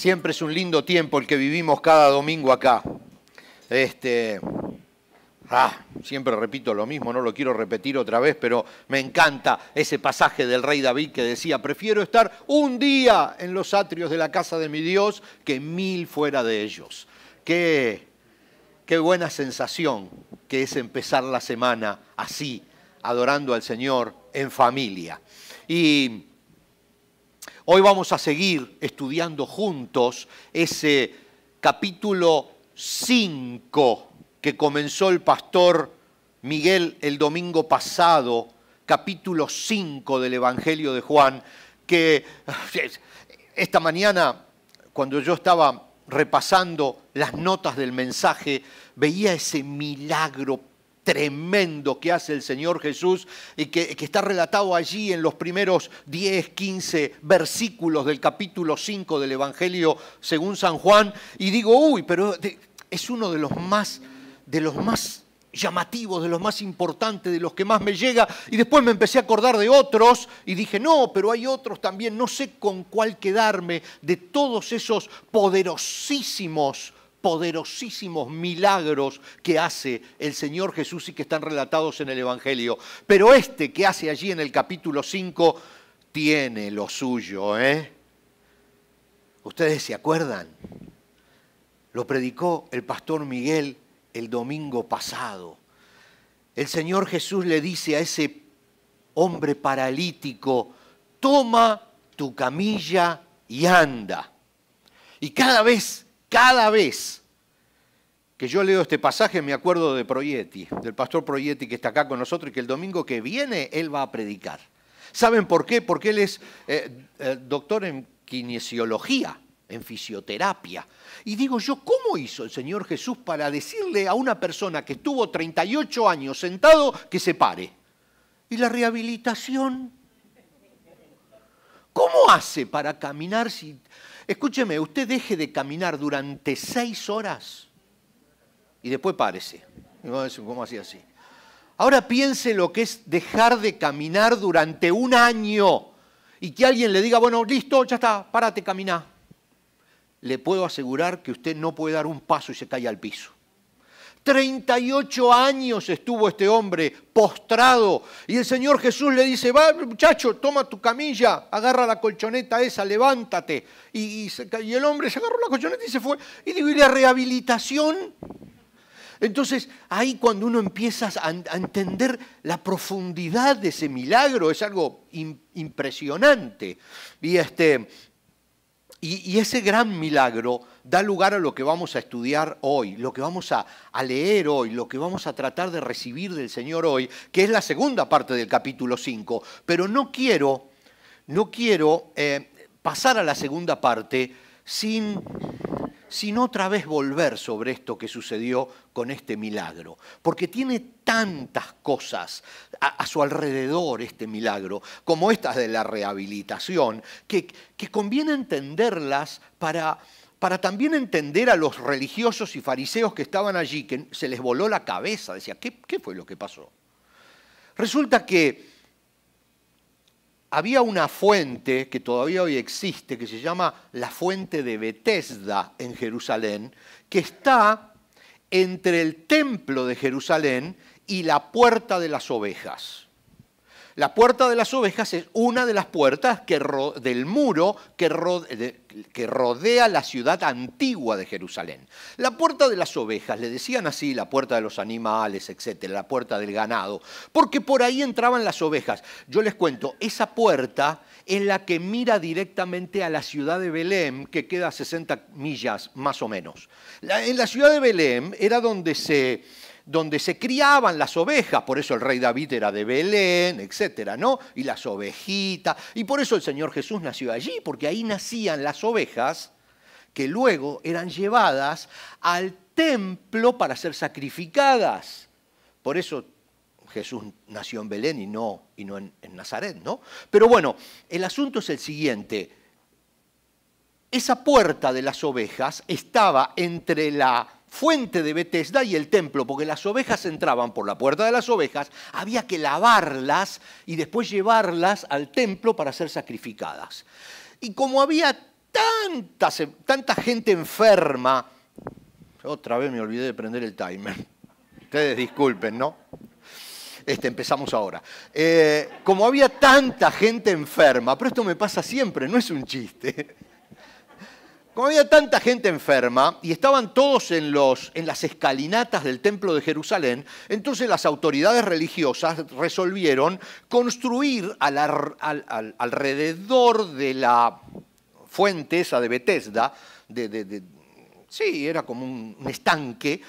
Siempre es un lindo tiempo el que vivimos cada domingo acá. Este, ah, siempre repito lo mismo, no lo quiero repetir otra vez, pero me encanta ese pasaje del rey David que decía, prefiero estar un día en los atrios de la casa de mi Dios que mil fuera de ellos. Qué, qué buena sensación que es empezar la semana así, adorando al Señor en familia. Y Hoy vamos a seguir estudiando juntos ese capítulo 5 que comenzó el pastor Miguel el domingo pasado, capítulo 5 del Evangelio de Juan, que esta mañana, cuando yo estaba repasando las notas del mensaje, veía ese milagro tremendo que hace el Señor Jesús y que, está relatado allí en los primeros 10, 15 versículos del capítulo 5 del Evangelio según San Juan. Y digo, uy, pero es uno de los más, de los más llamativos, de los más importantes, de los que más me llega. Y después me empecé a acordar de otros y dije, no, pero hay otros también, no sé con cuál quedarme de todos esos poderosísimos poderosísimos milagros que hace el Señor Jesús y que están relatados en el Evangelio. Pero este que hace allí en el capítulo 5 tiene lo suyo, ¿eh? ¿Ustedes se acuerdan? Lo predicó el pastor Miguel el domingo pasado. El Señor Jesús le dice a ese hombre paralítico, toma tu camilla y anda. Y cada vez cada vez que yo leo este pasaje me acuerdo de Proietti, del pastor Proietti que está acá con nosotros y que el domingo que viene él va a predicar. ¿Saben por qué? Porque él es eh, eh, doctor en kinesiología, en fisioterapia. Y digo yo, ¿cómo hizo el Señor Jesús para decirle a una persona que estuvo 38 años sentado que se pare? ¿Y la rehabilitación? ¿Cómo hace para caminar si Escúcheme, usted deje de caminar durante seis horas y después párese. ¿Cómo así así? Ahora piense lo que es dejar de caminar durante un año y que alguien le diga, bueno, listo, ya está, párate, camina. Le puedo asegurar que usted no puede dar un paso y se cae al piso. 38 años estuvo este hombre postrado y el Señor Jesús le dice, va muchacho, toma tu camilla, agarra la colchoneta esa, levántate. Y, el hombre se agarró la colchoneta y se fue. Y digo, ¿y la rehabilitación? Entonces, ahí cuando uno empieza a, entender la profundidad de ese milagro, es algo impresionante. Y este, y, ese gran milagro da lugar a lo que vamos a estudiar hoy, lo que vamos a, leer hoy, lo que vamos a tratar de recibir del Señor hoy, que es la segunda parte del capítulo 5. Pero no quiero, no quiero eh, pasar a la segunda parte sin sino otra vez volver sobre esto que sucedió con este milagro, porque tiene tantas cosas a, su alrededor este milagro, como estas de la rehabilitación, que, que conviene entenderlas para, para también entender a los religiosos y fariseos que estaban allí, que se les voló la cabeza, decía, qué fue lo que pasó? Resulta que había una fuente que todavía hoy existe, que se llama la fuente de Bethesda en Jerusalén, que está entre el templo de Jerusalén y la puerta de las ovejas. La puerta de las ovejas es una de las puertas que del muro que, rodea la ciudad antigua de Jerusalén. La puerta de las ovejas, le decían así, la puerta de los animales, etcétera, la puerta del ganado, porque por ahí entraban las ovejas. Yo les cuento, esa puerta es la que mira directamente a la ciudad de Belén, que queda a 60 millas más o menos. en la ciudad de Belén era donde se donde se criaban las ovejas, por eso el rey David era de Belén, etcétera, ¿no? Y las ovejitas, y por eso el Señor Jesús nació allí, porque ahí nacían las ovejas que luego eran llevadas al templo para ser sacrificadas. Por eso Jesús nació en Belén y no, y no en, Nazaret, ¿no? Pero bueno, el asunto es el siguiente. Esa puerta de las ovejas estaba entre la fuente de Betesda y el templo, porque las ovejas entraban por la puerta de las ovejas, había que lavarlas y después llevarlas al templo para ser sacrificadas. Y como había tanta, tanta gente enferma, otra vez me olvidé de prender el timer. Ustedes disculpen, ¿no? Este, empezamos ahora. Eh, como había tanta gente enferma, pero esto me pasa siempre, no es un chiste como había tanta gente enferma y estaban todos en, los, en las escalinatas del templo de Jerusalén, entonces las autoridades religiosas resolvieron construir alrededor de la fuente esa de Bethesda, de, de, sí, era como un estanque,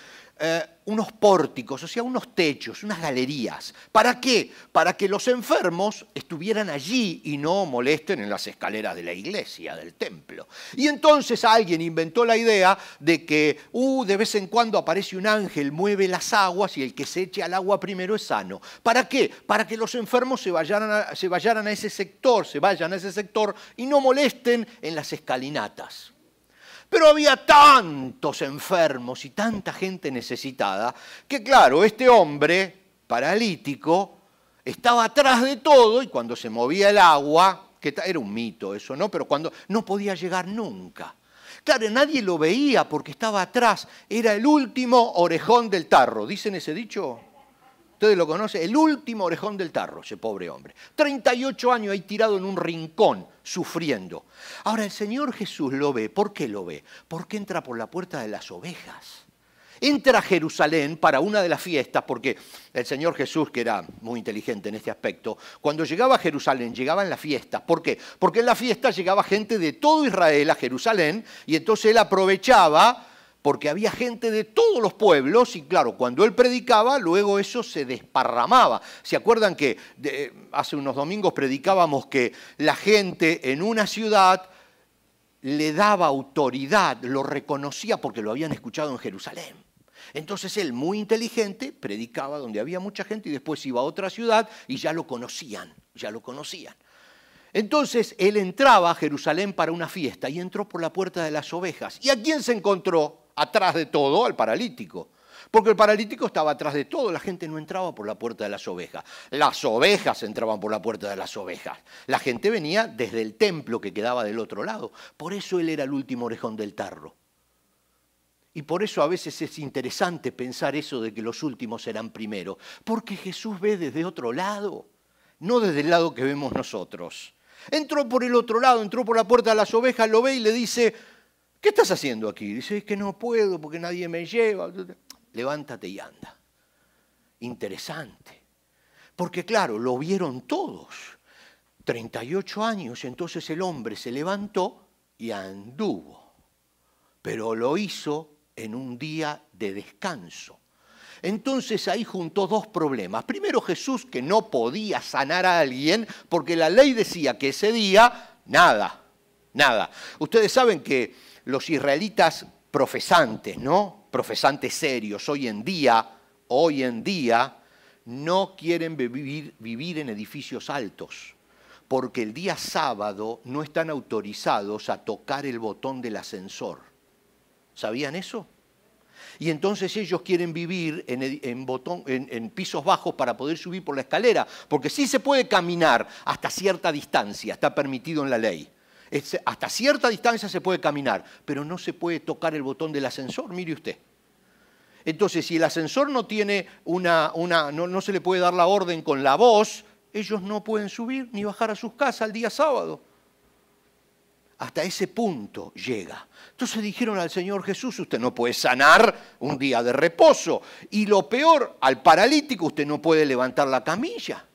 eh, unos pórticos, o sea, unos techos, unas galerías. ¿Para qué? Para que los enfermos estuvieran allí y no molesten en las escaleras de la iglesia, del templo. Y entonces alguien inventó la idea de que, uh, de vez en cuando aparece un ángel, mueve las aguas y el que se eche al agua primero es sano. ¿Para qué? Para que los enfermos se vayan se vayan a ese sector, se vayan a ese sector y no molesten en las escalinatas. Pero había tantos enfermos y tanta gente necesitada que claro, este hombre paralítico estaba atrás de todo y cuando se movía el agua, que era un mito eso, ¿no? Pero cuando no podía llegar nunca. Claro, nadie lo veía porque estaba atrás, era el último orejón del tarro, dicen ese dicho ustedes lo conocen, el último orejón del tarro, ese pobre hombre. 38 años ahí tirado en un rincón, sufriendo. Ahora el Señor Jesús lo ve, ¿por qué lo ve? Porque entra por la puerta de las ovejas. Entra a Jerusalén para una de las fiestas, porque el Señor Jesús, que era muy inteligente en este aspecto, cuando llegaba a Jerusalén, llegaba en las fiestas. ¿Por qué? Porque en la fiesta llegaba gente de todo Israel a Jerusalén y entonces él aprovechaba porque había gente de todos los pueblos y claro, cuando él predicaba, luego eso se desparramaba. ¿Se acuerdan que eh, hace unos domingos predicábamos que la gente en una ciudad le daba autoridad, lo reconocía porque lo habían escuchado en Jerusalén? Entonces él, muy inteligente, predicaba donde había mucha gente y después iba a otra ciudad y ya lo conocían, ya lo conocían. Entonces él entraba a Jerusalén para una fiesta y entró por la puerta de las ovejas. ¿Y a quién se encontró? atrás de todo al paralítico. Porque el paralítico estaba atrás de todo, la gente no entraba por la puerta de las ovejas. Las ovejas entraban por la puerta de las ovejas. La gente venía desde el templo que quedaba del otro lado. Por eso él era el último orejón del tarro. Y por eso a veces es interesante pensar eso de que los últimos serán primero. Porque Jesús ve desde otro lado, no desde el lado que vemos nosotros. Entró por el otro lado, entró por la puerta de las ovejas, lo ve y le dice, ¿qué estás haciendo aquí? Dice, es que no puedo porque nadie me lleva. Levántate y anda. Interesante. Porque claro, lo vieron todos. 38 años, entonces el hombre se levantó y anduvo. Pero lo hizo en un día de descanso. Entonces ahí juntó dos problemas. Primero Jesús que no podía sanar a alguien porque la ley decía que ese día nada, nada. Ustedes saben que los israelitas profesantes, ¿no? Profesantes serios hoy en día, hoy en día, no quieren vivir, en edificios altos, porque el día sábado no están autorizados a tocar el botón del ascensor. ¿Sabían eso? Y entonces ellos quieren vivir en, botón, en, en, pisos bajos para poder subir por la escalera, porque sí se puede caminar hasta cierta distancia, está permitido en la ley hasta cierta distancia se puede caminar, pero no se puede tocar el botón del ascensor, mire usted. Entonces, si el ascensor no tiene una, una no, no se le puede dar la orden con la voz, ellos no pueden subir ni bajar a sus casas el día sábado. Hasta ese punto llega. Entonces dijeron al Señor Jesús, usted no puede sanar un día de reposo. Y lo peor, al paralítico usted no puede levantar la camilla.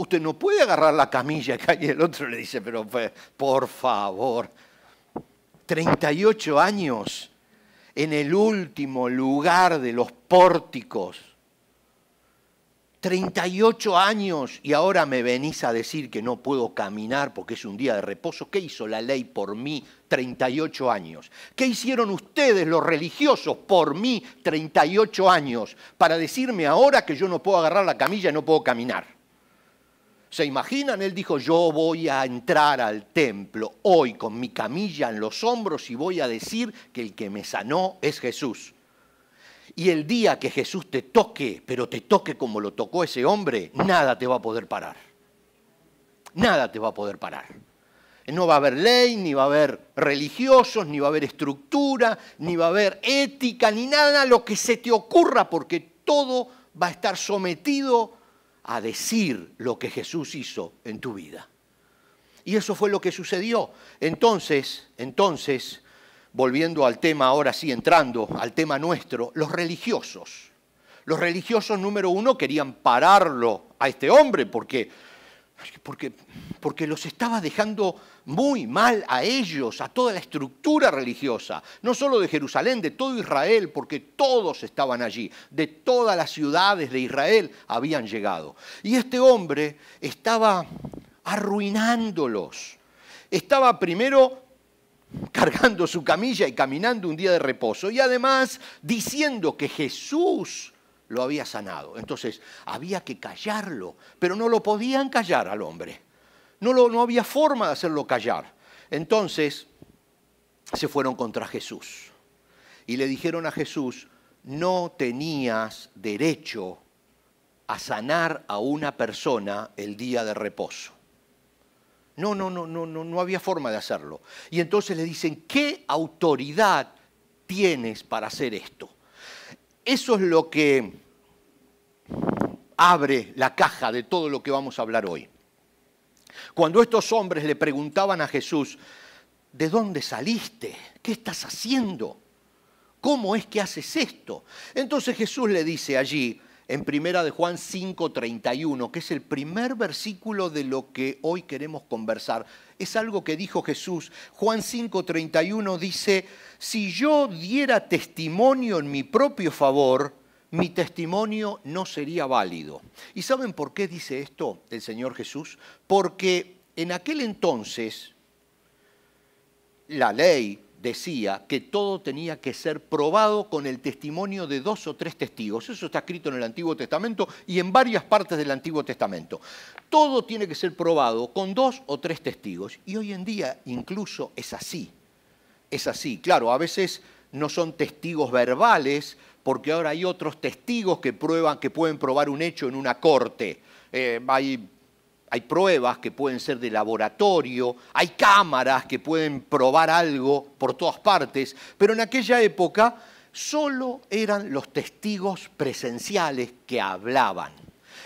Usted no puede agarrar la camilla que Y el otro le dice, pero por favor, 38 años en el último lugar de los pórticos. 38 años y ahora me venís a decir que no puedo caminar porque es un día de reposo. ¿Qué hizo la ley por mí 38 años? ¿Qué hicieron ustedes los religiosos por mí 38 años para decirme ahora que yo no puedo agarrar la camilla y no puedo caminar? ¿Se imaginan? Él dijo, yo voy a entrar al templo hoy con mi camilla en los hombros y voy a decir que el que me sanó es Jesús. Y el día que Jesús te toque, pero te toque como lo tocó ese hombre, nada te va a poder parar. Nada te va a poder parar. No va a haber ley, ni va a haber religiosos, ni va a haber estructura, ni va a haber ética, ni nada, lo que se te ocurra, porque todo va a estar sometido a decir lo que Jesús hizo en tu vida. Y eso fue lo que sucedió. Entonces, entonces, volviendo al tema, ahora sí entrando al tema nuestro, los religiosos. Los religiosos número uno querían pararlo a este hombre porque porque, porque, los estaba dejando muy mal a ellos, a toda la estructura religiosa, no solo de Jerusalén, de todo Israel, porque todos estaban allí, de todas las ciudades de Israel habían llegado. Y este hombre estaba arruinándolos. Estaba primero cargando su camilla y caminando un día de reposo, y además diciendo que Jesús lo había sanado. Entonces había que callarlo, pero no lo podían callar al hombre. No, no había forma de hacerlo callar. Entonces se fueron contra Jesús y le dijeron a Jesús, no tenías derecho a sanar a una persona el día de reposo. No, no, no, no, no, no había forma de hacerlo. Y entonces le dicen, ¿qué autoridad tienes para hacer esto? eso es lo que abre la caja de todo lo que vamos a hablar hoy. Cuando estos hombres le preguntaban a Jesús, ¿de dónde saliste? ¿Qué estás haciendo? ¿Cómo es que haces esto? Entonces Jesús le dice allí, en Primera de Juan 5:31, que es el primer versículo de lo que hoy queremos conversar. Es algo que dijo Jesús. Juan 5:31 dice, "Si yo diera testimonio en mi propio favor, mi testimonio no sería válido." ¿Y saben por qué dice esto el Señor Jesús? Porque en aquel entonces la ley decía que todo tenía que ser probado con el testimonio de dos o tres testigos. Eso está escrito en el Antiguo Testamento y en varias partes del Antiguo Testamento. Todo tiene que ser probado con dos o tres testigos. Y hoy en día incluso es así. Es así. Claro, a veces no son testigos verbales, porque ahora hay otros testigos que prueban, que pueden probar un hecho en una corte. Eh, hay hay pruebas que pueden ser de laboratorio, hay cámaras que pueden probar algo por todas partes, pero en aquella época solo eran los testigos presenciales que hablaban.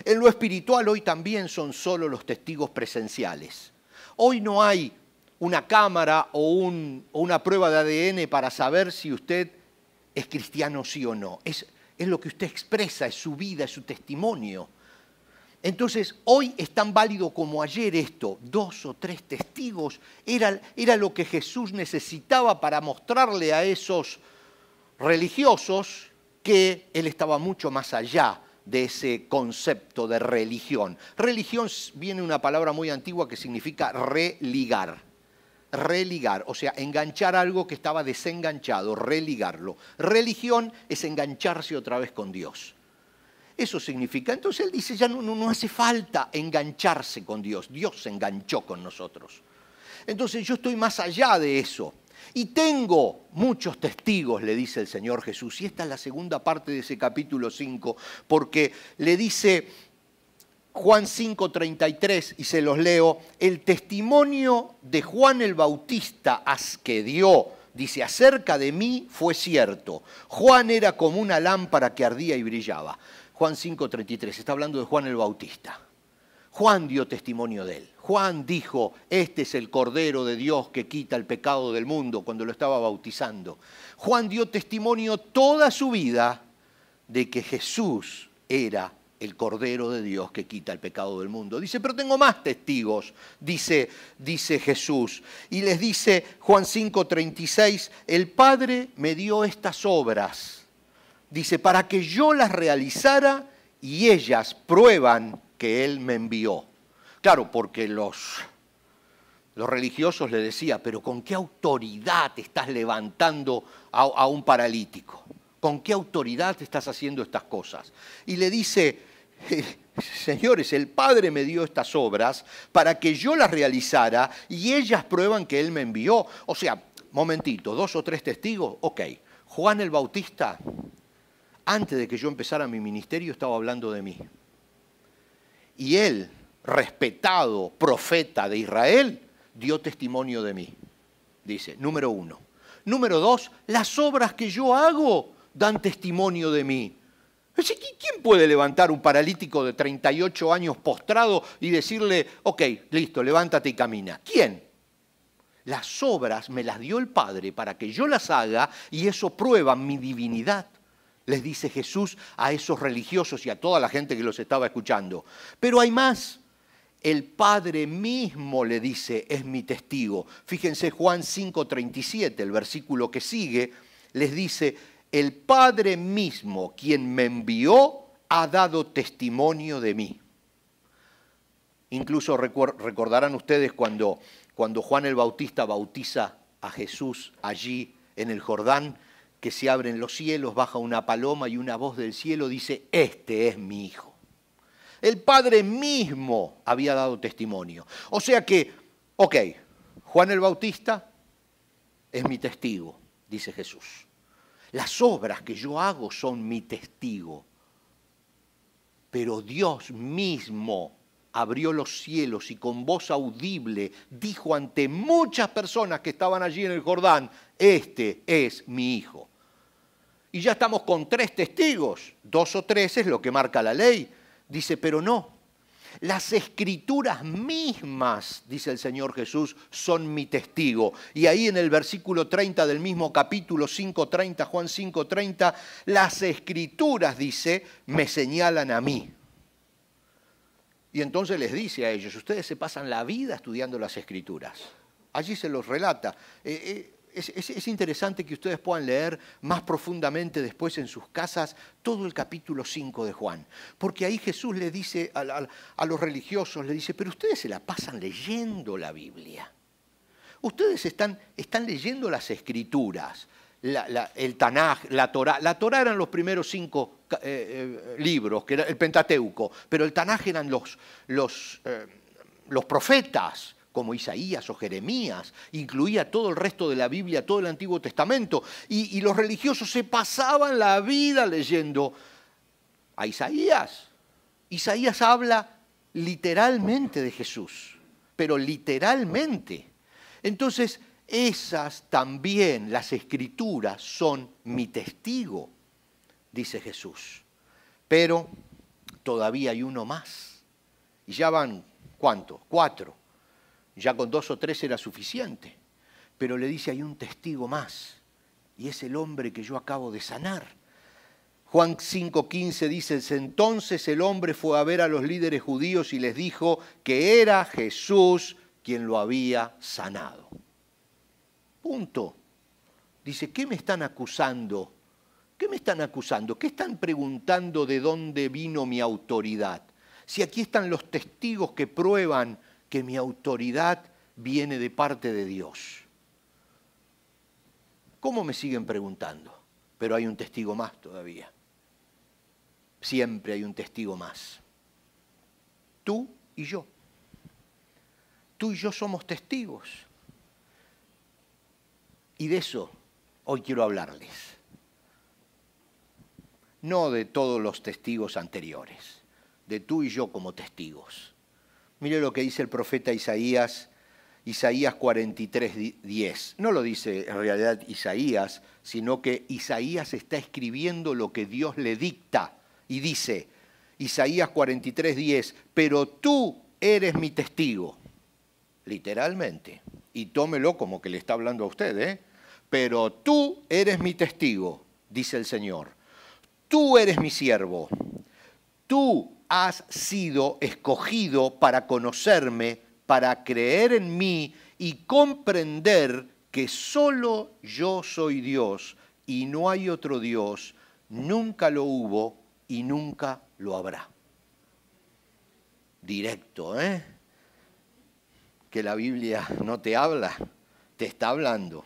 En lo espiritual hoy también son solo los testigos presenciales. Hoy no hay una cámara o, una prueba de ADN para saber si usted es cristiano sí o no. es lo que usted expresa, es su vida, es su testimonio. Entonces, hoy es tan válido como ayer esto, dos o tres testigos, era, lo que Jesús necesitaba para mostrarle a esos religiosos que él estaba mucho más allá de ese concepto de religión. Religión viene una palabra muy antigua que significa religar. Religar, o sea, enganchar algo que estaba desenganchado, religarlo. Religión es engancharse otra vez con Dios. Eso significa. Entonces él dice, ya no, no, hace falta engancharse con Dios. Dios se enganchó con nosotros. Entonces yo estoy más allá de eso. Y tengo muchos testigos, le dice el Señor Jesús. Y esta es la segunda parte de ese capítulo 5, porque le dice Juan 5:33, y se los leo, el testimonio de Juan el Bautista que dio, dice, acerca de mí fue cierto. Juan era como una lámpara que ardía y brillaba. Juan 5:33, está hablando de Juan el Bautista. Juan dio testimonio de él. Juan dijo, este es el Cordero de Dios que quita el pecado del mundo cuando lo estaba bautizando. Juan dio testimonio toda su vida de que Jesús era el Cordero de Dios que quita el pecado del mundo. Dice, pero tengo más testigos, dice, dice Jesús. Y les dice Juan 5:36, el Padre me dio estas obras dice, para que yo las realizara y ellas prueban que Él me envió. Claro, porque los, los religiosos le decía, pero ¿con qué autoridad estás levantando a, un paralítico? ¿Con qué autoridad estás haciendo estas cosas? Y le dice, eh, señores, el Padre me dio estas obras para que yo las realizara y ellas prueban que Él me envió. O sea, momentito, dos o tres testigos, ok. Juan el Bautista antes de que yo empezara mi ministerio, estaba hablando de mí. Y él, respetado profeta de Israel, dio testimonio de mí. Dice, número uno. Número dos, las obras que yo hago dan testimonio de mí. ¿Quién puede levantar un paralítico de 38 años postrado y decirle, ok, listo, levántate y camina? ¿Quién? Las obras me las dio el Padre para que yo las haga y eso prueba mi divinidad les dice Jesús a esos religiosos y a toda la gente que los estaba escuchando. Pero hay más. El Padre mismo le dice, es mi testigo. Fíjense Juan 5:37, el versículo que sigue, les dice, el Padre mismo, quien me envió, ha dado testimonio de mí. Incluso recordarán ustedes cuando, cuando Juan el Bautista bautiza a Jesús allí en el Jordán, que se abren los cielos, baja una paloma y una voz del cielo dice, este es mi hijo. El Padre mismo había dado testimonio. O sea que, ok, Juan el Bautista es mi testigo, dice Jesús. Las obras que yo hago son mi testigo. Pero Dios mismo abrió los cielos y con voz audible dijo ante muchas personas que estaban allí en el Jordán, este es mi hijo y ya estamos con tres testigos. Dos o tres es lo que marca la ley. Dice, pero no. Las escrituras mismas, dice el Señor Jesús, son mi testigo. Y ahí en el versículo 30 del mismo capítulo 5.30, Juan 5.30, las escrituras, dice, me señalan a mí. Y entonces les dice a ellos, ustedes se pasan la vida estudiando las escrituras. Allí se los relata. Eh, eh, es, interesante que ustedes puedan leer más profundamente después en sus casas todo el capítulo 5 de Juan, porque ahí Jesús le dice a, los religiosos, le dice, pero ustedes se la pasan leyendo la Biblia. Ustedes están, leyendo las escrituras, el Tanaj, la Torá. La Torá eran los primeros cinco eh, eh, libros, que era el Pentateuco, pero el Tanaj eran los, los, eh, los profetas, como Isaías o Jeremías, incluía todo el resto de la Biblia, todo el Antiguo Testamento, y, los religiosos se pasaban la vida leyendo a Isaías. Isaías habla literalmente de Jesús, pero literalmente. Entonces, esas también, las escrituras, son mi testigo, dice Jesús. Pero todavía hay uno más. Y ya van, ¿cuántos? Cuatro. Ya con dos o tres era suficiente. Pero le dice, hay un testigo más, y es el hombre que yo acabo de sanar. Juan 5:15 dice, entonces el hombre fue a ver a los líderes judíos y les dijo que era Jesús quien lo había sanado. Punto. Dice, ¿qué me están acusando? ¿Qué me están acusando? ¿Qué están preguntando de dónde vino mi autoridad? Si aquí están los testigos que prueban que mi autoridad viene de parte de Dios. ¿Cómo me siguen preguntando? Pero hay un testigo más todavía. Siempre hay un testigo más. Tú y yo. Tú y yo somos testigos. Y de eso hoy quiero hablarles. No de todos los testigos anteriores, de tú y yo como testigos. Mire lo que dice el profeta Isaías, Isaías 43, 10. No lo dice en realidad Isaías, sino que Isaías está escribiendo lo que Dios le dicta y dice, Isaías 43, 10, pero tú eres mi testigo, literalmente, y tómelo como que le está hablando a usted, ¿eh? pero tú eres mi testigo, dice el Señor, tú eres mi siervo, tú has sido escogido para conocerme, para creer en mí y comprender que solo yo soy Dios y no hay otro Dios, nunca lo hubo y nunca lo habrá. Directo, ¿eh? Que la Biblia no te habla, te está hablando.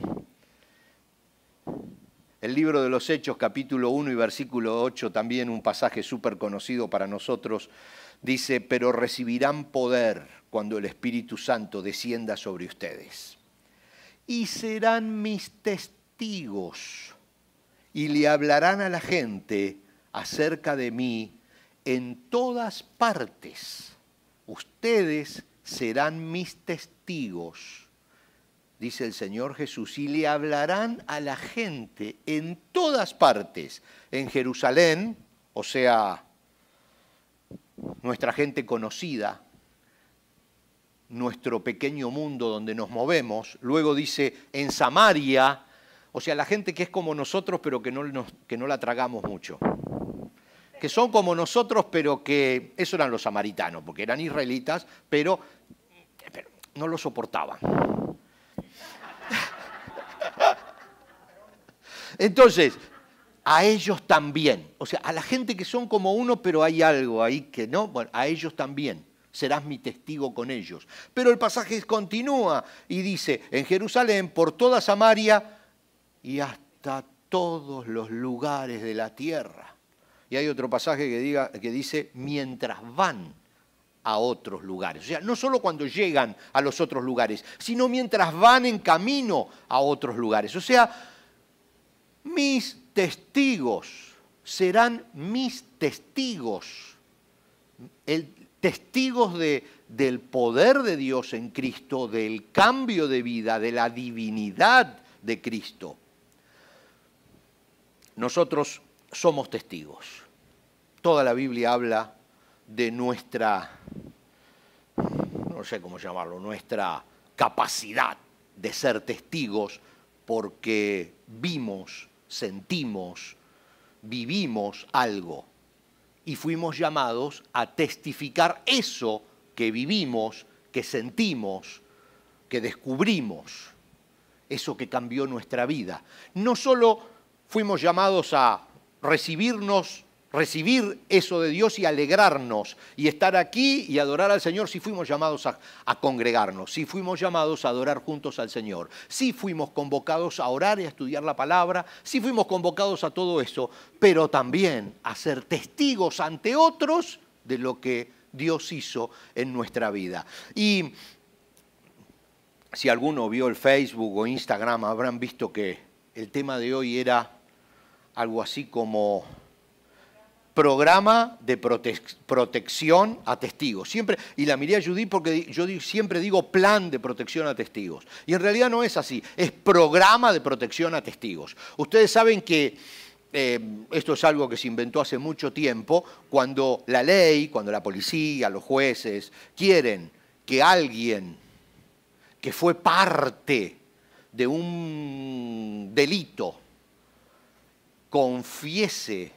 El libro de los Hechos, capítulo 1 y versículo 8, también un pasaje súper conocido para nosotros, dice, pero recibirán poder cuando el Espíritu Santo descienda sobre ustedes. Y serán mis testigos y le hablarán a la gente acerca de mí en todas partes. Ustedes serán mis testigos dice el Señor Jesús, y le hablarán a la gente en todas partes, en Jerusalén, o sea, nuestra gente conocida, nuestro pequeño mundo donde nos movemos, luego dice en Samaria, o sea, la gente que es como nosotros pero que no, que no la tragamos mucho, que son como nosotros pero que, eso eran los samaritanos, porque eran israelitas, pero no lo soportaban Entonces, a ellos también. O sea, a la gente que son como uno, pero hay algo ahí que no, bueno, a ellos también. Serás mi testigo con ellos. Pero el pasaje continúa y dice, en Jerusalén, por toda Samaria y hasta todos los lugares de la tierra. Y hay otro pasaje que, diga, que dice, mientras van a otros lugares. O sea, no solo cuando llegan a los otros lugares, sino mientras van en camino a otros lugares. O sea, mis testigos, serán mis testigos, testigos de, del poder de Dios en Cristo, del cambio de vida, de la divinidad de Cristo. Nosotros somos testigos. Toda la Biblia habla de nuestra, no sé cómo llamarlo, nuestra capacidad de ser testigos porque vimos sentimos, vivimos algo y fuimos llamados a testificar eso que vivimos, que sentimos, que descubrimos, eso que cambió nuestra vida. No solo fuimos llamados a recibirnos recibir eso de Dios y alegrarnos y estar aquí y adorar al Señor si fuimos llamados a, congregarnos, si fuimos llamados a adorar juntos al Señor, si fuimos convocados a orar y a estudiar la palabra, si fuimos convocados a todo eso, pero también a ser testigos ante otros de lo que Dios hizo en nuestra vida. Y si alguno vio el Facebook o Instagram, habrán visto que el tema de hoy era algo así como programa de protección a testigos. Siempre, y la miré a Judith porque yo siempre digo plan de protección a testigos. Y en realidad no es así, es programa de protección a testigos. Ustedes saben que eh, esto es algo que se inventó hace mucho tiempo, cuando la ley, cuando la policía, los jueces quieren que alguien que fue parte de un delito confiese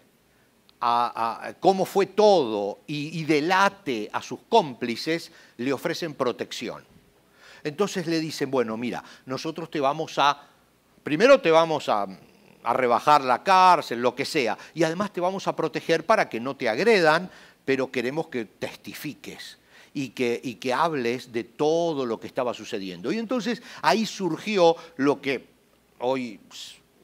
a, cómo fue todo y, delate a sus cómplices, le ofrecen protección. Entonces le dicen, bueno, mira, nosotros te vamos a, primero te vamos a, rebajar la cárcel, lo que sea, y además te vamos a proteger para que no te agredan, pero queremos que testifiques. Y que, y que hables de todo lo que estaba sucediendo. Y entonces ahí surgió lo que hoy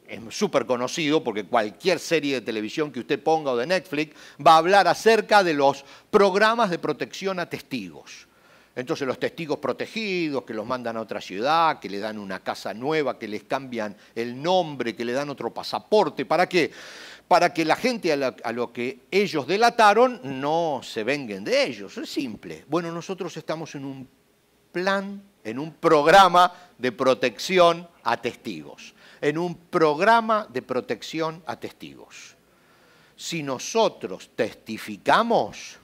es súper conocido porque cualquier serie de televisión que usted ponga o de Netflix va a hablar acerca de los programas de protección a testigos. Entonces los testigos protegidos, que los mandan a otra ciudad, que le dan una casa nueva, que les cambian el nombre, que le dan otro pasaporte, ¿para qué? Para que la gente a, lo que ellos delataron no se venguen de ellos, es simple. Bueno, nosotros estamos en un plan, en un programa de protección a testigos en un programa de protección a testigos. Si nosotros testificamos,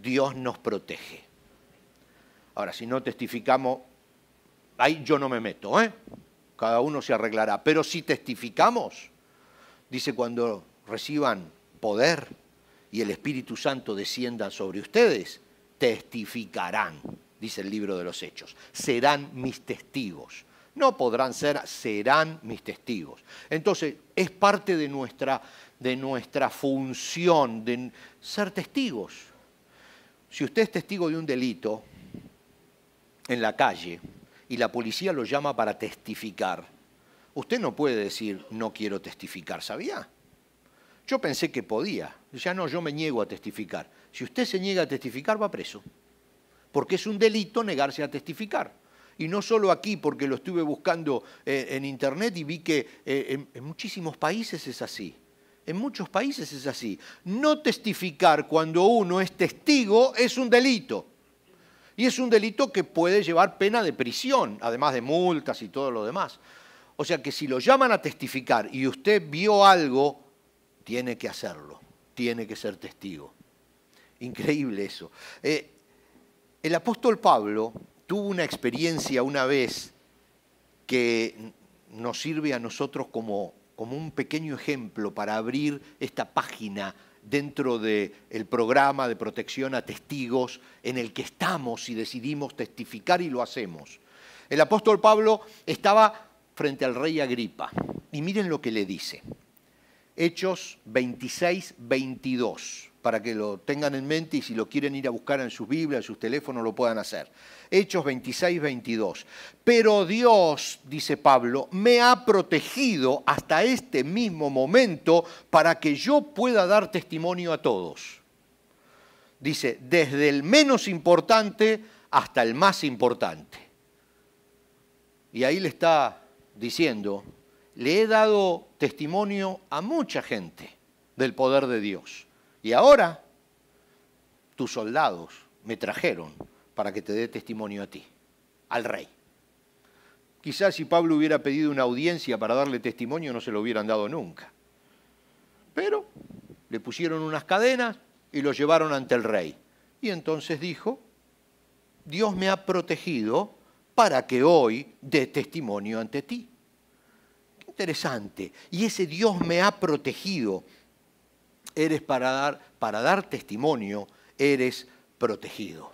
Dios nos protege. Ahora, si no testificamos, ahí yo no me meto, ¿eh? cada uno se arreglará. Pero si testificamos, dice cuando reciban poder y el Espíritu Santo descienda sobre ustedes, testificarán, dice el libro de los Hechos, serán mis testigos. No podrán ser, serán mis testigos. Entonces, es parte de nuestra, de nuestra función de ser testigos. Si usted es testigo de un delito en la calle y la policía lo llama para testificar, usted no puede decir, no quiero testificar, ¿sabía? Yo pensé que podía. Ya no, yo me niego a testificar. Si usted se niega a testificar, va preso. Porque es un delito negarse a testificar y no solo aquí, porque lo estuve buscando eh, en internet y vi que eh, en, muchísimos países es así. En muchos países es así. No testificar cuando uno es testigo es un delito. Y es un delito que puede llevar pena de prisión, además de multas y todo lo demás. O sea que si lo llaman a testificar y usted vio algo, tiene que hacerlo, tiene que ser testigo. Increíble eso. Eh, el apóstol Pablo tuvo una experiencia una vez que nos sirve a nosotros como, como un pequeño ejemplo para abrir esta página dentro del programa de protección a testigos en el que estamos y decidimos testificar y lo hacemos. El apóstol Pablo estaba frente al rey Agripa y miren lo que le dice. Hechos 26, 22 para que lo tengan en mente y si lo quieren ir a buscar en sus Biblias, en sus teléfonos, lo puedan hacer. Hechos 26, 22. Pero Dios, dice Pablo, me ha protegido hasta este mismo momento para que yo pueda dar testimonio a todos. Dice, desde el menos importante hasta el más importante. Y ahí le está diciendo, le he dado testimonio a mucha gente del poder de Dios y ahora tus soldados me trajeron para que te dé testimonio a ti, al rey. Quizás si Pablo hubiera pedido una audiencia para darle testimonio no se lo hubieran dado nunca. Pero le pusieron unas cadenas y lo llevaron ante el rey. Y entonces dijo, Dios me ha protegido para que hoy dé testimonio ante ti. Qué interesante. Y ese Dios me ha protegido eres para dar, para dar testimonio, eres protegido.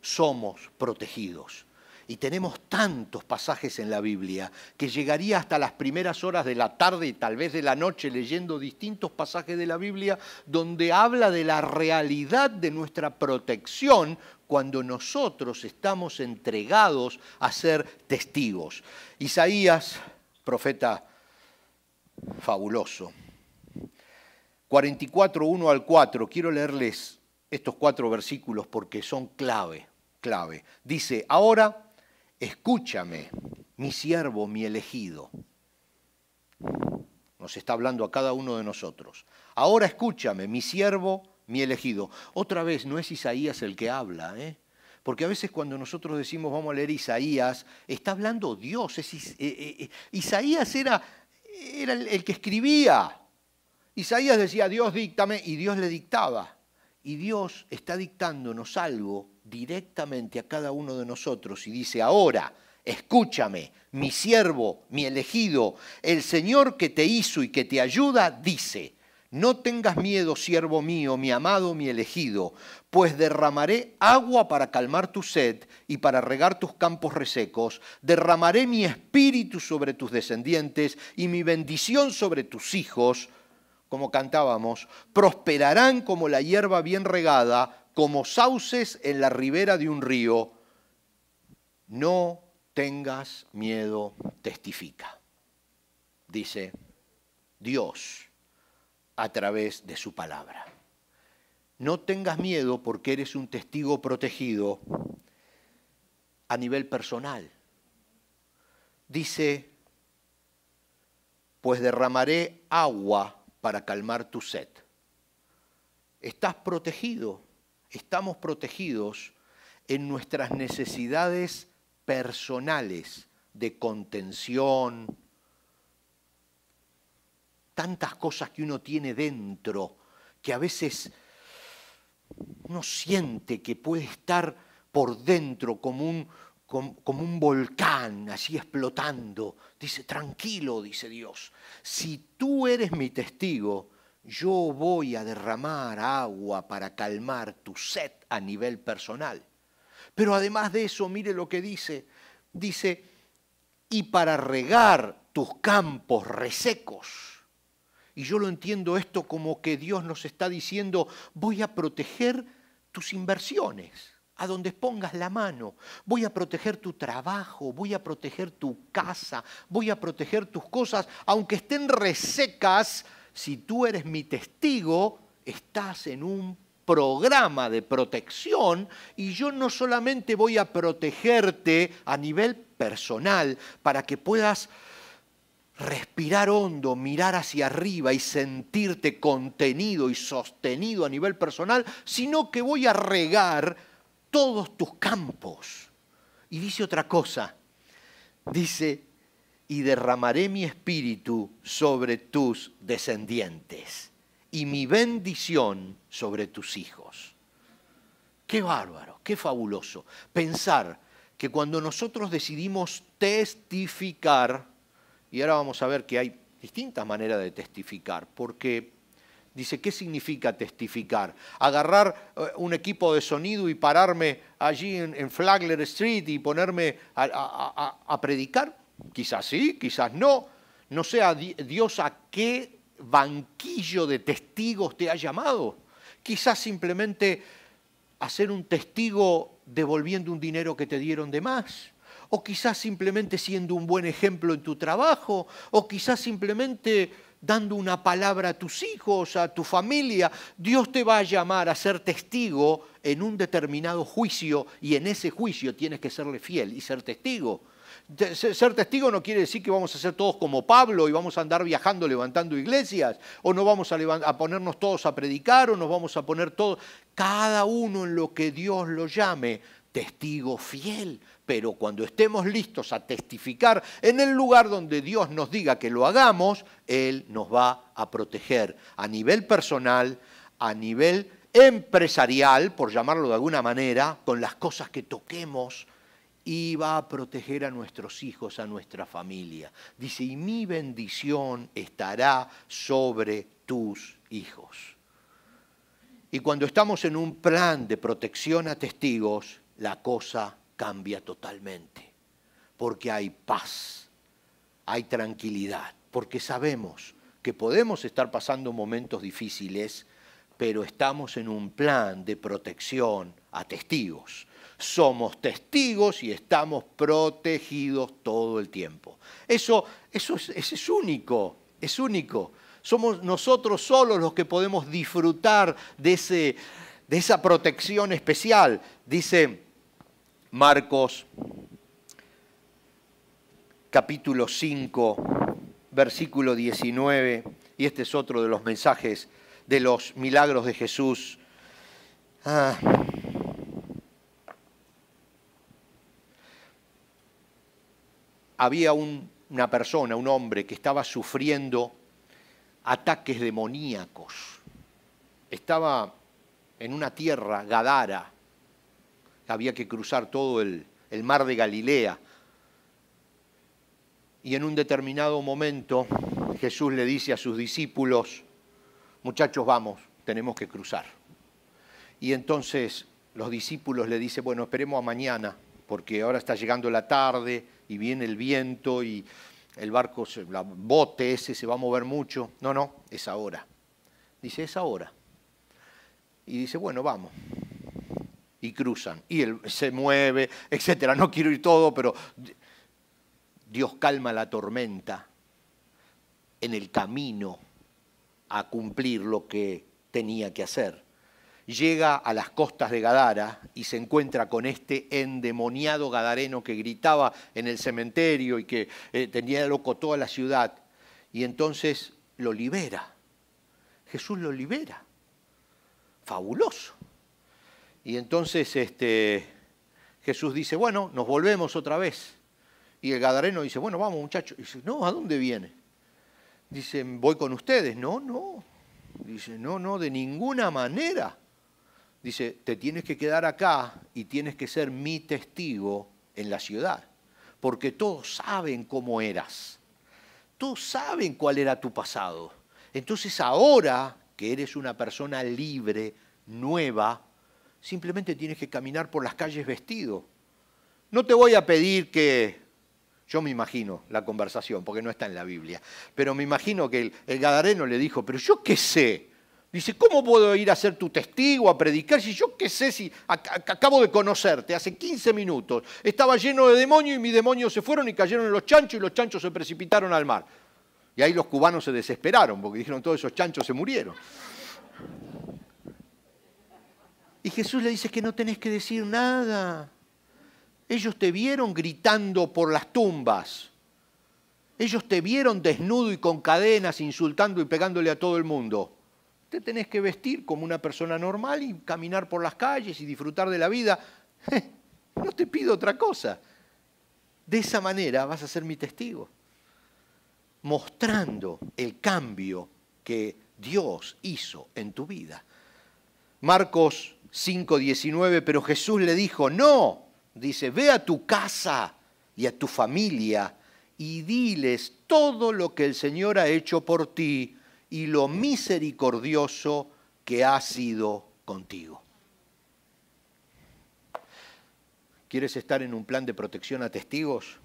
Somos protegidos. Y tenemos tantos pasajes en la Biblia que llegaría hasta las primeras horas de la tarde y tal vez de la noche leyendo distintos pasajes de la Biblia donde habla de la realidad de nuestra protección cuando nosotros estamos entregados a ser testigos. Isaías, profeta fabuloso, 44, 1 al 4. Quiero leerles estos cuatro versículos porque son clave, clave. Dice, ahora escúchame, mi siervo, mi elegido. Nos está hablando a cada uno de nosotros. Ahora escúchame, mi siervo, mi elegido. Otra vez, no es Isaías el que habla, ¿eh? Porque a veces cuando nosotros decimos vamos a leer Isaías, está hablando Dios. Es eh, eh, eh, Isaías era, era el que escribía, Isaías decía, Dios díctame, y Dios le dictaba. Y Dios está dictándonos algo directamente a cada uno de nosotros y dice, ahora, escúchame, mi siervo, mi elegido, el Señor que te hizo y que te ayuda, dice, no tengas miedo, siervo mío, mi amado, mi elegido, pues derramaré agua para calmar tu sed y para regar tus campos resecos, derramaré mi espíritu sobre tus descendientes y mi bendición sobre tus hijos, como cantábamos, prosperarán como la hierba bien regada, como sauces en la ribera de un río. No tengas miedo, testifica, dice Dios a través de su palabra. No tengas miedo porque eres un testigo protegido a nivel personal. Dice, pues derramaré agua para calmar tu sed. Estás protegido, estamos protegidos en nuestras necesidades personales de contención, tantas cosas que uno tiene dentro, que a veces uno siente que puede estar por dentro como un, como un volcán, así explotando. Dice, tranquilo, dice Dios, si tú eres mi testigo, yo voy a derramar agua para calmar tu sed a nivel personal. Pero además de eso, mire lo que dice. Dice, y para regar tus campos resecos. Y yo lo entiendo esto como que Dios nos está diciendo, voy a proteger tus inversiones a donde pongas la mano. Voy a proteger tu trabajo, voy a proteger tu casa, voy a proteger tus cosas, aunque estén resecas, si tú eres mi testigo, estás en un programa de protección y yo no solamente voy a protegerte a nivel personal para que puedas respirar hondo, mirar hacia arriba y sentirte contenido y sostenido a nivel personal, sino que voy a regar todos tus campos. Y dice otra cosa. Dice, y derramaré mi espíritu sobre tus descendientes y mi bendición sobre tus hijos. Qué bárbaro, qué fabuloso. Pensar que cuando nosotros decidimos testificar, y ahora vamos a ver que hay distintas maneras de testificar, porque Dice, ¿qué significa testificar? Agarrar eh, un equipo de sonido y pararme allí en, Flagler Street y ponerme a, predicar. Quizás sí, quizás no. No sé Dios a qué banquillo de testigos te ha llamado. Quizás simplemente hacer un testigo devolviendo un dinero que te dieron de más o quizás simplemente siendo un buen ejemplo en tu trabajo, o quizás simplemente dando una palabra a tus hijos, a tu familia. Dios te va a llamar a ser testigo en un determinado juicio y en ese juicio tienes que serle fiel y ser testigo. Ser testigo no quiere decir que vamos a ser todos como Pablo y vamos a andar viajando levantando iglesias, o no vamos a, a ponernos todos a predicar, o nos vamos a poner todos, cada uno en lo que Dios lo llame, testigo fiel. Pero cuando estemos listos a testificar en el lugar donde Dios nos diga que lo hagamos, Él nos va a proteger a nivel personal, a nivel empresarial, por llamarlo de alguna manera, con las cosas que toquemos, y va a proteger a nuestros hijos, a nuestra familia. Dice, y mi bendición estará sobre tus hijos. Y cuando estamos en un plan de protección a testigos, la cosa cambia totalmente, porque hay paz, hay tranquilidad, porque sabemos que podemos estar pasando momentos difíciles, pero estamos en un plan de protección a testigos. Somos testigos y estamos protegidos todo el tiempo. Eso, eso es, es único, es único. Somos nosotros solos los que podemos disfrutar de, ese, de esa protección especial. Dice Marcos capítulo 5, versículo 19, y este es otro de los mensajes de los milagros de Jesús. Ah. Había una persona, un hombre, que estaba sufriendo ataques demoníacos. Estaba en una tierra, Gadara, había que cruzar todo el, mar de Galilea. Y en un determinado momento Jesús le dice a sus discípulos, muchachos, vamos, tenemos que cruzar. Y entonces los discípulos le dicen, bueno, esperemos a mañana, porque ahora está llegando la tarde y viene el viento y el barco, el bote ese se va a mover mucho. No, no, es ahora. Dice, es ahora. Y dice, bueno, vamos y cruzan. Y él se mueve, etcétera. No quiero ir todo, pero Dios calma la tormenta en el camino a cumplir lo que tenía que hacer. Llega a las costas de Gadara y se encuentra con este endemoniado gadareno que gritaba en el cementerio y que eh, tenía loco toda la ciudad. Y entonces lo libera. Jesús lo libera. Fabuloso. Y entonces este, Jesús dice, bueno, nos volvemos otra vez. Y el Gadareno dice, bueno, vamos muchachos. Y dice, no, ¿a dónde viene? dice voy con ustedes. No, no. Dice, no, no, de ninguna manera. Dice, te tienes que quedar acá y tienes que ser mi testigo en la ciudad. Porque todos saben cómo eras. Todos saben cuál era tu pasado. Entonces ahora que eres una persona libre, nueva, Simplemente tienes que caminar por las calles vestido. No te voy a pedir que, yo me imagino la conversación, porque no está en la Biblia, pero me imagino que el, Gadareno le dijo, pero yo qué sé. Dice, ¿cómo puedo ir a ser tu testigo, a predicar? Si yo qué sé, si acabo de conocerte hace 15 minutos, estaba lleno de demonios y mis demonios se fueron y cayeron en los chanchos y los chanchos se precipitaron al mar. Y ahí los cubanos se desesperaron porque dijeron, todos esos chanchos se murieron. Y Jesús le dice que no tenés que decir nada. Ellos te vieron gritando por las tumbas. Ellos te vieron desnudo y con cadenas, insultando y pegándole a todo el mundo. Te tenés que vestir como una persona normal y caminar por las calles y disfrutar de la vida. No te pido otra cosa. De esa manera vas a ser mi testigo, mostrando el cambio que Dios hizo en tu vida. Marcos 5:19, pero Jesús le dijo, no, dice, ve a tu casa y a tu familia y diles todo lo que el Señor ha hecho por ti y lo misericordioso que ha sido contigo. ¿Quieres estar en un plan de protección a testigos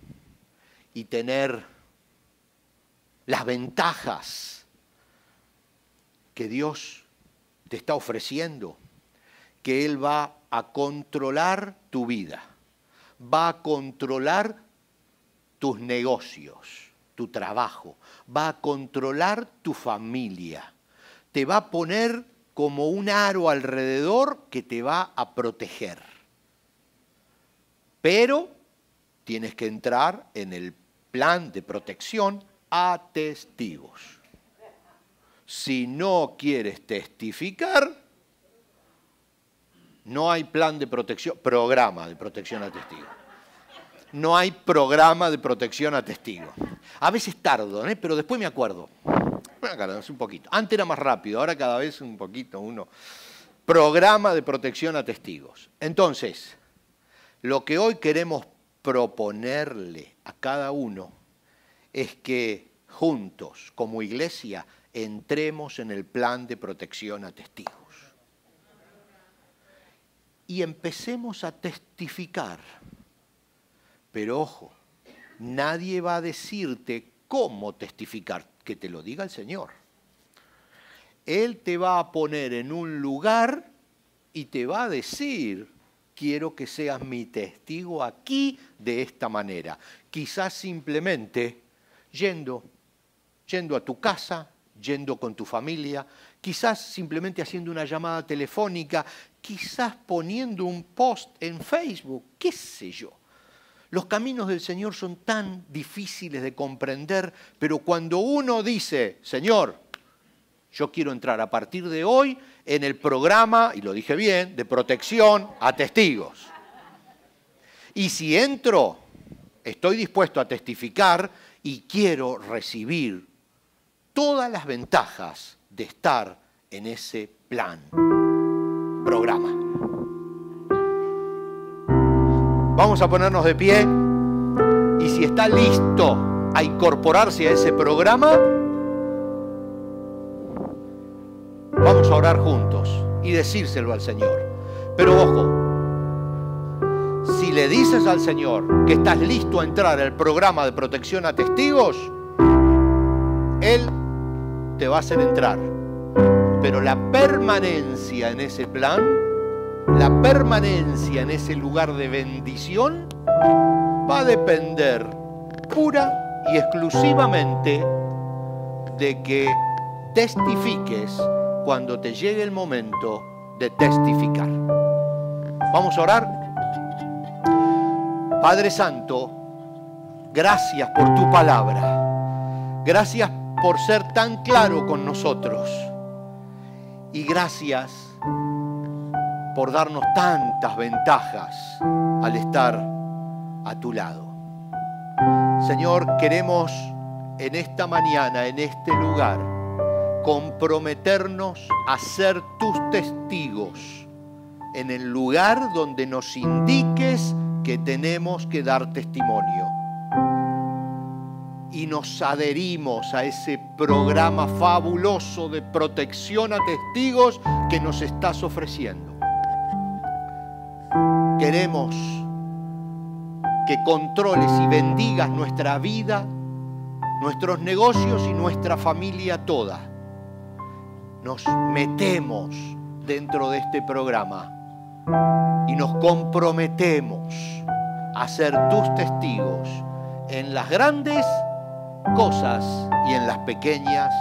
y tener las ventajas que Dios te está ofreciendo? que Él va a controlar tu vida, va a controlar tus negocios, tu trabajo, va a controlar tu familia, te va a poner como un aro alrededor que te va a proteger. Pero tienes que entrar en el plan de protección a testigos. Si no quieres testificar, no hay plan de protección, programa de protección a testigos. No hay programa de protección a testigos. A veces tardo, ¿eh? pero después me acuerdo. Bueno, un poquito. Antes era más rápido, ahora cada vez un poquito uno. Programa de protección a testigos. Entonces, lo que hoy queremos proponerle a cada uno es que juntos, como iglesia, entremos en el plan de protección a testigos y empecemos a testificar. Pero ojo, nadie va a decirte cómo testificar, que te lo diga el Señor. Él te va a poner en un lugar y te va a decir, quiero que seas mi testigo aquí de esta manera. Quizás simplemente yendo, yendo a tu casa, yendo con tu familia, quizás simplemente haciendo una llamada telefónica, quizás poniendo un post en Facebook, qué sé yo. Los caminos del Señor son tan difíciles de comprender, pero cuando uno dice, Señor, yo quiero entrar a partir de hoy en el programa, y lo dije bien, de protección a testigos. Y si entro, estoy dispuesto a testificar y quiero recibir todas las ventajas de estar en ese plan programa. Vamos a ponernos de pie y si está listo a incorporarse a ese programa, vamos a orar juntos y decírselo al Señor. Pero ojo, si le dices al Señor que estás listo a entrar al programa de protección a testigos, Él te va a hacer entrar pero la permanencia en ese plan, la permanencia en ese lugar de bendición, va a depender pura y exclusivamente de que testifiques cuando te llegue el momento de testificar. Vamos a orar. Padre Santo, gracias por tu palabra. Gracias por ser tan claro con nosotros y gracias por darnos tantas ventajas al estar a tu lado. Señor, queremos en esta mañana, en este lugar, comprometernos a ser tus testigos en el lugar donde nos indiques que tenemos que dar testimonio y nos adherimos a ese programa fabuloso de protección a testigos que nos estás ofreciendo. Queremos que controles y bendigas nuestra vida, nuestros negocios y nuestra familia toda. Nos metemos dentro de este programa y nos comprometemos a ser tus testigos en las grandes cosas y en las pequeñas,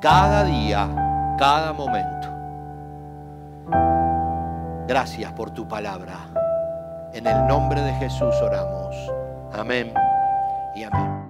cada día, cada momento. Gracias por tu palabra. En el nombre de Jesús oramos. Amén y amén.